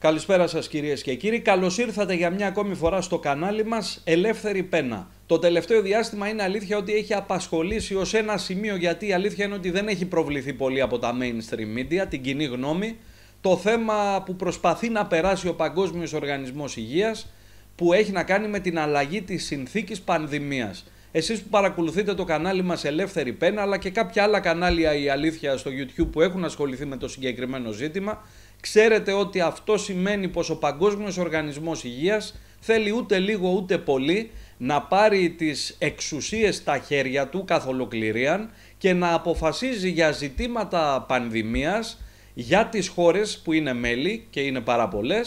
Καλησπέρα σας κυρίες και κύριοι. Καλώς ήρθατε για μια ακόμη φορά στο κανάλι μας Ελεύθερη Πένα. Το τελευταίο διάστημα είναι αλήθεια ότι έχει απασχολήσει ως ένα σημείο γιατί η αλήθεια είναι ότι δεν έχει προβληθεί πολύ από τα mainstream media, την κοινή γνώμη, το θέμα που προσπαθεί να περάσει ο Παγκόσμιος Οργανισμός Υγείας που έχει να κάνει με την αλλαγή της συνθήκης πανδημίας. Εσείς που παρακολουθείτε το κανάλι μας Ελεύθερη Πένα αλλά και κάποια άλλα κανάλια η αλήθεια στο YouTube που έχουν ασχοληθεί με το συγκεκριμένο ζήτημα Ξέρετε ότι αυτό σημαίνει πως ο Παγκόσμιος Οργανισμός Υγείας θέλει ούτε λίγο ούτε πολύ να πάρει τις εξουσίες στα χέρια του καθ' ολοκληρίαν και να αποφασίζει για ζητήματα πανδημίας για τις χώρες που είναι μέλη και είναι πάρα πολλές,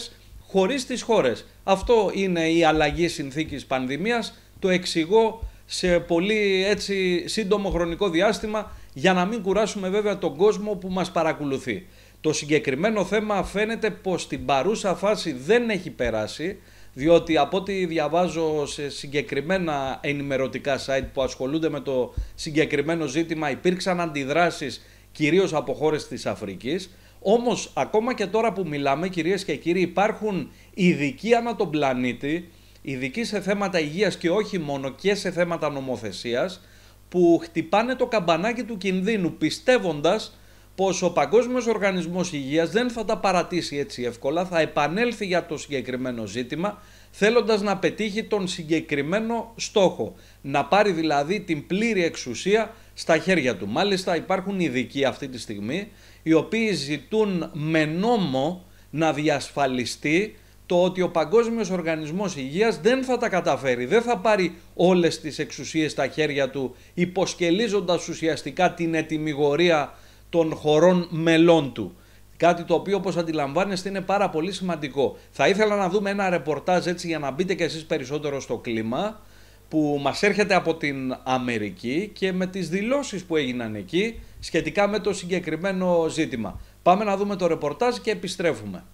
χωρίς τις χώρες. Αυτό είναι η αλλαγή συνθήκης πανδημίας, το εξηγώ σε πολύ έτσι σύντομο χρονικό διάστημα για να μην κουράσουμε βέβαια τον κόσμο που μας παρακολουθεί. Το συγκεκριμένο θέμα φαίνεται πως στην παρούσα φάση δεν έχει περάσει, διότι από ό,τι διαβάζω σε συγκεκριμένα ενημερωτικά site που ασχολούνται με το συγκεκριμένο ζήτημα υπήρξαν αντιδράσεις κυρίως από χώρες της Αφρικής. Όμως ακόμα και τώρα που μιλάμε κυρίες και κύριοι υπάρχουν ειδικοί ανά τον πλανήτη, ειδικοί σε θέματα υγείας και όχι μόνο και σε θέματα νομοθεσίας που χτυπάνε το καμπανάκι του κινδύνου πιστεύοντας πως ο Παγκόσμιος Οργανισμός Υγείας δεν θα τα παρατήσει έτσι εύκολα, θα επανέλθει για το συγκεκριμένο ζήτημα, θέλοντας να πετύχει τον συγκεκριμένο στόχο. Να πάρει δηλαδή την πλήρη εξουσία στα χέρια του. Μάλιστα υπάρχουν ειδικοί αυτή τη στιγμή, οι οποίοι ζητούν με νόμο να διασφαλιστεί το ότι ο Παγκόσμιος Οργανισμός Υγείας δεν θα τα καταφέρει, δεν θα πάρει όλες τις εξουσίες στα χέρια του, υποσκελίζοντας ουσιαστικά την ετοιμιγορία των χωρών μελών του. Κάτι το οποίο όπως αντιλαμβάνεστε είναι πάρα πολύ σημαντικό. Θα ήθελα να δούμε ένα ρεπορτάζ έτσι για να μπείτε και εσείς περισσότερο στο κλίμα που μας έρχεται από την Αμερική και με τις δηλώσεις που έγιναν εκεί σχετικά με το συγκεκριμένο ζήτημα. Πάμε να δούμε το ρεπορτάζ και επιστρέφουμε.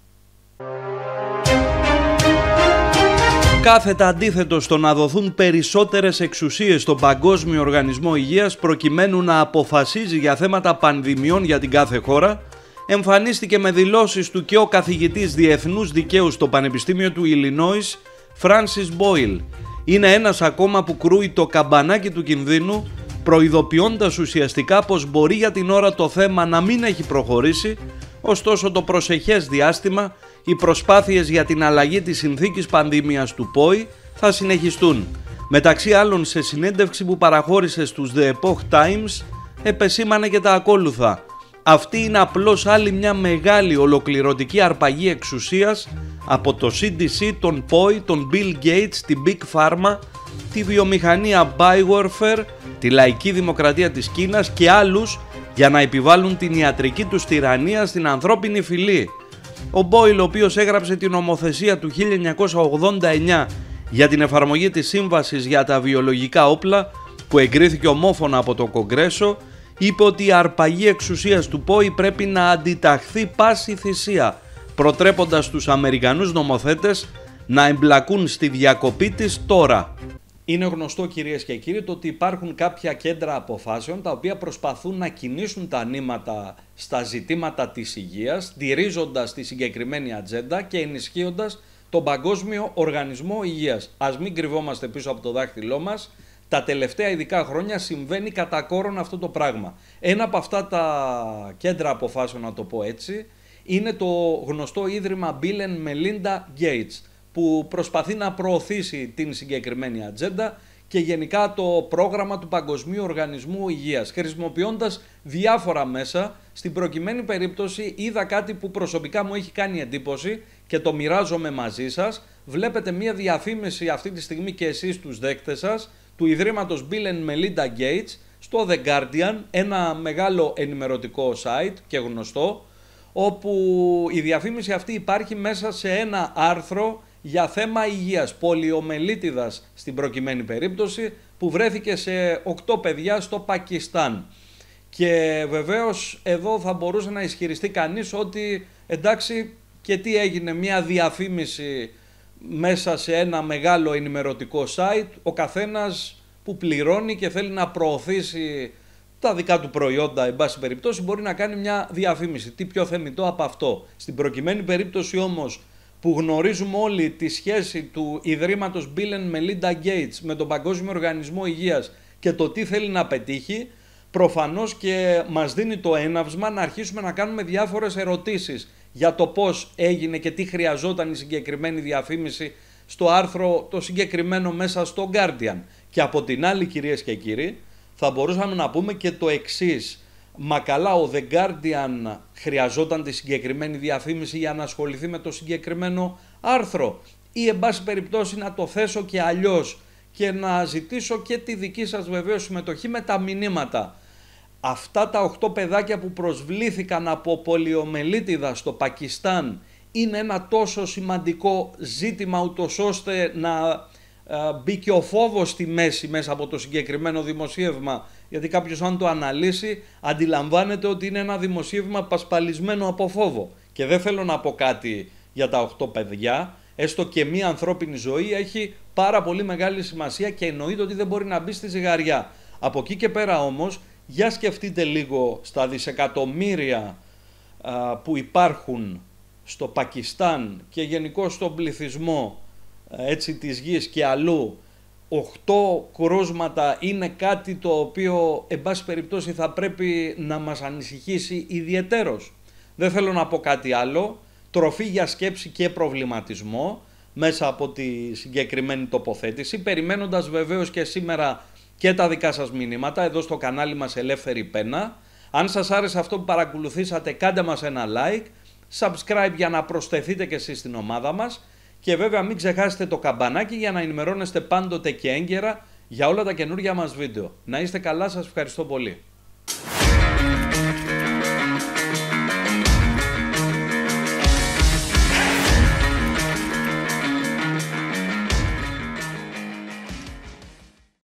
κάθετα αντίθετο στο να δοθούν περισσότερες εξουσίες στον Παγκόσμιο Οργανισμό Υγείας προκειμένου να αποφασίζει για θέματα πανδημιών για την κάθε χώρα, εμφανίστηκε με δηλώσεις του και ο καθηγητής Διεθνούς Δικαίου στο Πανεπιστήμιο του Ιλινόης, Francis Μπόιλ. Είναι ένας ακόμα που κρούει το καμπανάκι του κινδύνου, προειδοποιώντας ουσιαστικά πως μπορεί για την ώρα το θέμα να μην έχει προχωρήσει, Ωστόσο το προσεχές διάστημα οι προσπάθειες για την αλλαγή της συνθήκης πανδημίας του ΠΟΗ θα συνεχιστούν. Μεταξύ άλλων σε συνέντευξη που παραχώρησε στους The Epoch Times επεσήμανε και τα ακόλουθα. Αυτή είναι απλώς άλλη μια μεγάλη ολοκληρωτική αρπαγή εξουσίας από το CDC, τον POI, τον Bill Gates, την Big Pharma, τη βιομηχανία Biowarfare, τη λαϊκή δημοκρατία της Κίνας και άλλους για να επιβάλλουν την ιατρική τους τυραννία στην ανθρώπινη φυλή. Ο Μπόιλ, ο οποίος έγραψε την ομοθεσία του 1989 για την εφαρμογή της Σύμβασης για τα Βιολογικά Όπλα, που εγκρίθηκε ομόφωνα από το Κογκρέσο, είπε ότι η αρπαγή εξουσίας του ΠΟΗ πρέπει να αντιταχθεί πάση θυσία, προτρέποντας τους Αμερικανούς νομοθέτες να εμπλακούν στη διακοπή της τώρα. Είναι γνωστό κυρίες και κύριοι το ότι υπάρχουν κάποια κέντρα αποφάσεων τα οποία προσπαθούν να κινήσουν τα νήματα στα ζητήματα της υγείας, στηρίζοντας τη συγκεκριμένη ατζέντα και ενισχύοντας τον Παγκόσμιο Οργανισμό Υγείας. Ας μην κρυβόμαστε πίσω από το δάχτυλό μας, τα τελευταία ειδικά χρόνια συμβαίνει κατά κόρον αυτό το πράγμα. Ένα από αυτά τα κέντρα αποφάσεων, να το πω έτσι, είναι το γνωστό ίδρυμα Bill Melinda Gates, που προσπαθεί να προωθήσει την συγκεκριμένη ατζέντα και γενικά το πρόγραμμα του Παγκοσμίου Οργανισμού Υγείας, χρησιμοποιώντας διάφορα μέσα. Στην προκειμένη περίπτωση είδα κάτι που προσωπικά μου έχει κάνει εντύπωση και το μοιράζομαι μαζί σας. Βλέπετε μία διαφήμιση αυτή τη στιγμή και εσείς τους δέκτες σας του Ιδρύματος Bill Melinda Gates στο The Guardian, ένα μεγάλο ενημερωτικό site και γνωστό, όπου η διαφήμιση αυτή υπάρχει μέσα σε ένα άρθρο για θέμα υγείας πολιομελίτιδας στην προκειμένη περίπτωση που βρέθηκε σε 8 παιδιά στο Πακιστάν. Και βεβαίως εδώ θα μπορούσε να ισχυριστεί κανείς ότι εντάξει και τι έγινε μια διαφήμιση μέσα σε ένα μεγάλο ενημερωτικό site ο καθένας που πληρώνει και θέλει να προωθήσει τα δικά του προϊόντα, εν πάση περιπτώσει, μπορεί να κάνει μια διαφήμιση. Τι πιο θεμητό από αυτό. Στην προκειμένη περίπτωση όμως που γνωρίζουμε όλοι τη σχέση του Ιδρύματος Bill Melinda Gates με τον Παγκόσμιο Οργανισμό Υγείας και το τι θέλει να πετύχει, προφανώς και μας δίνει το έναυσμα να αρχίσουμε να κάνουμε διάφορες ερωτήσεις για το πώς έγινε και τι χρειαζόταν η συγκεκριμένη διαφήμιση στο άρθρο το συγκεκριμένο μέσα στο Guardian. Και από την άλλη κυρίες και κύριοι θα μπορούσαμε να πούμε και το εξής Μα καλά ο The Guardian χρειαζόταν τη συγκεκριμένη διαφήμιση για να ασχοληθεί με το συγκεκριμένο άρθρο ή εν πάση περιπτώσει να το θέσω και αλλιώς και να ζητήσω και τη δική σας βεβαίως συμμετοχή με τα μηνύματα. Αυτά τα 8 παιδάκια που προσβλήθηκαν από πολιομελίτιδα στο Πακιστάν είναι ένα τόσο σημαντικό ζήτημα ούτως ώστε να ε, μπήκε ο φόβος στη μέση μέσα από το συγκεκριμένο δημοσίευμα γιατί κάποιος αν το αναλύσει αντιλαμβάνεται ότι είναι ένα δημοσίευμα πασπαλισμένο από φόβο και δεν θέλω να πω κάτι για τα 8 παιδιά έστω και μία ανθρώπινη ζωή έχει πάρα πολύ μεγάλη σημασία και εννοείται ότι δεν μπορεί να μπει στη ζυγαριά. Από εκεί και πέρα όμως, για σκεφτείτε λίγο στα δισεκατομμύρια που υπάρχουν στο Πακιστάν και γενικώ στον πληθυσμό ε, έτσι, της γης και αλλού, οχτώ κρούσματα είναι κάτι το οποίο, εν πάση περιπτώσει, θα πρέπει να μας ανησυχήσει ιδιαιτέρως. Δεν θέλω να πω κάτι άλλο. Τροφή για σκέψη και προβληματισμό μέσα από τη συγκεκριμένη τοποθέτηση, περιμένοντας βεβαίως και σήμερα και τα δικά σας μηνύματα εδώ στο κανάλι μας Ελεύθερη Πένα. Αν σας άρεσε αυτό που παρακολουθήσατε κάντε μας ένα like, subscribe για να προσθεθείτε και εσείς στην ομάδα μας και βέβαια μην ξεχάσετε το καμπανάκι για να ενημερώνεστε πάντοτε και έγκαιρα για όλα τα καινούργια μας βίντεο. Να είστε καλά, σας ευχαριστώ πολύ.